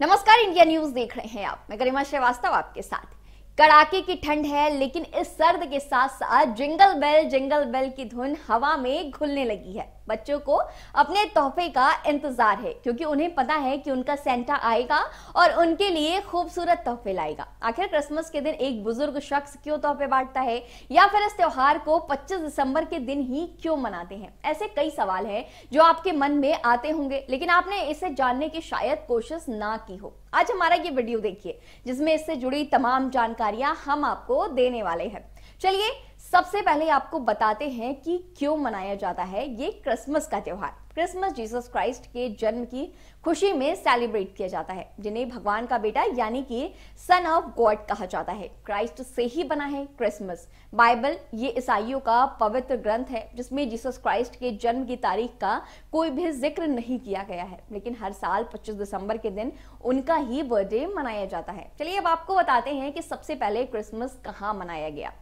नमस्कार India news देख रहे हैं आप मैं गरिमा श्रीवास्तव आपके साथ कड़ाके की ठंड है लेकिन इस सर्द के साथ साथ जिंगल बेल जिंगल बेल की धुन हवा में घुलने लगी है बच्चों को अपने तोहफे का इंतजार है क्योंकि उन्हें पता है कि उनका सेंटा आएगा और उनके लिए खूबसूरत तोहफे लाएगा आखिर क्रिसमस के दिन एक बुजुर्ग शख्स क्यों तोहफे बांटता है या फिर इस त्योहार को 25 दिसंबर के दिन ही क्यों मनाते हैं ऐसे कई सवाल हैं जो आपके मन में आते होंगे लेकिन आपने इसे जानने की शायद कोशिश ना की हो आज हमारा ये वीडियो देखिए जिसमें इससे जुड़ी तमाम जानकारियां हम आपको देने वाले हैं चलिए सबसे पहले आपको बताते हैं कि क्यों मनाया जाता है ये क्रिसमस का त्यौहार क्रिसमस जीसस क्राइस्ट के जन्म की खुशी में सेलिब्रेट किया जाता है जिन्हें भगवान का बेटा यानी कि सन ऑफ गॉड कहा जाता है क्राइस्ट से ही बना है क्रिसमस बाइबल ये ईसाइयों का पवित्र ग्रंथ है जिसमें जीसस क्राइस्ट के जन्म की तारीख का कोई भी जिक्र नहीं किया गया है लेकिन हर साल 25 दिसंबर के दिन उनका ही बर्थडे मनाया जाता है चलिए अब आपको बताते हैं कि सबसे पहले क्रिसमस कहाँ मनाया गया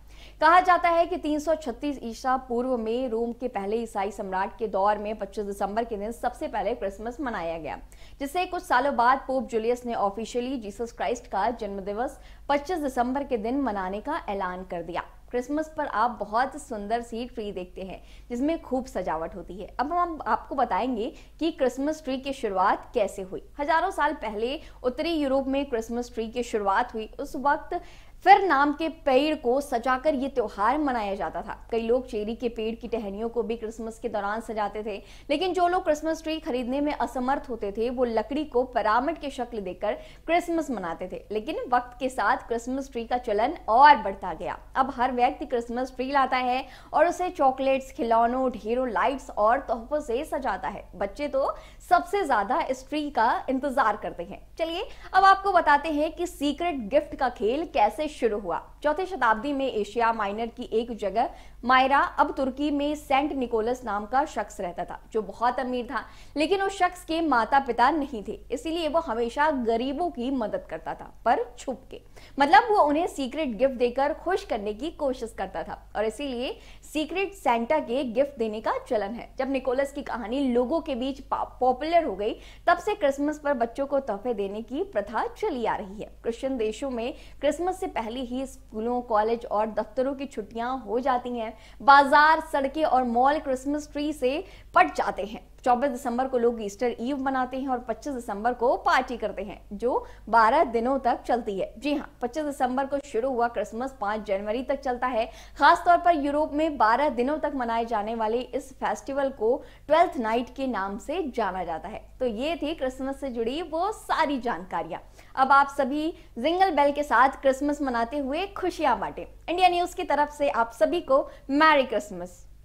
कहा जाता है कि 336 ईसा पूर्व में रोम के पहले ईसाई सम्राट के दौर में 25 दिसंबर दिसंबर के दिन सबसे पहले क्रिसमस मनाया गया जिसे कुछ सालों बाद पोप जूलियस ने ऑफिशियली जीसस क्राइस्ट का जन्म दिवस पच्चीस दिसंबर के दिन मनाने का ऐलान कर दिया क्रिसमस पर आप बहुत सुंदर सी ट्री देखते हैं जिसमें खूब सजावट होती है अब हम आपको बताएंगे कि क्रिसमस ट्री की शुरुआत कैसे हुई हजारों साल पहले उत्तरी यूरोप में क्रिसमस ट्री की शुरुआत हुई उस वक्त फिर नाम के पेड़ को सजाकर ये त्योहार मनाया जाता था कई लोग चेरी के पेड़ की टहनियों को भी क्रिसमस के दौरान सजाते थे लेकिन जो लोग क्रिसमस ट्री खरीदने में असमर्थ होते थे वो लकड़ी को पिरामिड की शक्ल देकर क्रिसमस मनाते थे लेकिन वक्त के साथ क्रिसमस ट्री का चलन और बढ़ता गया अब हर व्यक्ति क्रिसमस ट्री लाता है और उसे चॉकलेट्स खिलौनों ढेरों लाइट्स और तोहफों से सजाता है बच्चे तो सबसे ज्यादा इस ट्री का इंतजार करते हैं चलिए अब आपको बताते हैं कि सीक्रेट गिफ्ट का खेल कैसे से शुरू हुआ चौथी शताब्दी में एशिया माइनर की एक जगह मायरा अब तुर्की में सेंट निकोलस नाम का शख्स रहता था जो बहुत अमीर था लेकिन उस शख्स के माता पिता नहीं थे इसीलिए वो हमेशा गरीबों की मदद करता था पर छुप के मतलब वो उन्हें सीक्रेट गिफ्ट देकर खुश करने की कोशिश करता था और इसीलिए सीक्रेट सेंटा के गिफ्ट देने का चलन है जब निकोलस की कहानी लोगों के बीच पॉपुलर हो गई तब से क्रिसमस पर बच्चों को तोहफे देने की प्रथा चली आ रही है क्रिश्चियन देशों में क्रिसमस से पहले ही स्कूलों कॉलेज और दफ्तरों की छुट्टियां हो जाती हैं बाजार सड़कें और मॉल क्रिसमस ट्री से पट जाते हैं 24 दिसंबर को लोग ईस्टर ईव मनाते हैं और 25 दिसंबर को पार्टी करते हैं जो 12 दिनों तक चलती है जी हाँ 25 दिसंबर को शुरू हुआ क्रिसमस 5 जनवरी तक चलता है खासतौर पर यूरोप में 12 दिनों तक मनाए जाने वाले इस फेस्टिवल को ट्वेल्थ नाइट के नाम से जाना जाता है तो ये थी क्रिसमस से जुड़ी वो सारी जानकारियां अब आप सभी जिंगल बेल के साथ क्रिसमस मनाते हुए खुशियां बांटे इंडिया न्यूज की तरफ से आप सभी को मैरी क्रिसमस